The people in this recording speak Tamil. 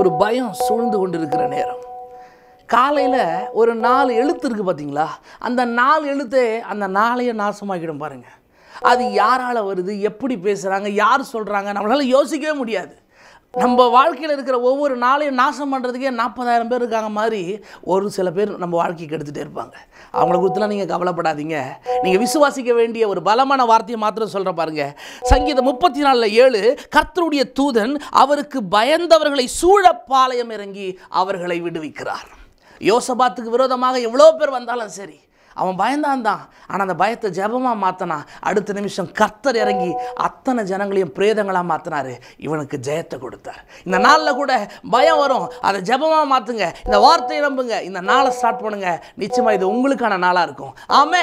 ஒரு பயம் சூழ்ந்து கொண்டிருக்கிற நேரம் காலையில் ஒரு நாலு எழுத்து இருக்குது பார்த்தீங்களா அந்த நாலு எழுத்தே அந்த நாளையை நாசமாகிடும் பாருங்கள் அது யாரால் வருது எப்படி பேசுகிறாங்க யார் சொல்கிறாங்க நம்மளால் யோசிக்கவே முடியாது நம்ம வாழ்க்கையில் இருக்கிற ஒவ்வொரு நாளையும் நாசம் பண்ணுறதுக்கே நாற்பதாயிரம் பேர் இருக்காங்க மாதிரி ஒரு சில பேர் நம்ம வாழ்க்கைக்கு எடுத்துகிட்டே இருப்பாங்க அவங்கள குறித்துலாம் நீங்கள் கவலைப்படாதீங்க நீங்கள் விசுவாசிக்க வேண்டிய ஒரு பலமான வார்த்தையை மாத்திரம் சொல்கிற பாருங்க சங்கீதம் முப்பத்தி நாலில் ஏழு கர்த்தருடைய தூதன் அவருக்கு பயந்தவர்களை சூழப்பாளையம் இறங்கி அவர்களை விடுவிக்கிறார் யோசபாத்துக்கு விரோதமாக எவ்வளோ பேர் வந்தாலும் சரி அவன் பயந்தான் தான் ஆனால் அந்த பயத்தை ஜபமாக மாற்றினான் அடுத்த நிமிஷம் கர்த்தர் இறங்கி அத்தனை ஜனங்களையும் பிரேதங்களாக மாற்றினாரு இவனுக்கு ஜெயத்தை கொடுத்தார் இந்த நாளில் கூட பயம் வரும் அதை ஜபமாக மாற்றுங்க இந்த வார்த்தையை நம்புங்க இந்த நாளை ஸ்டார்ட் பண்ணுங்க நிச்சயமாக இது உங்களுக்கான நாளாக இருக்கும் ஆமே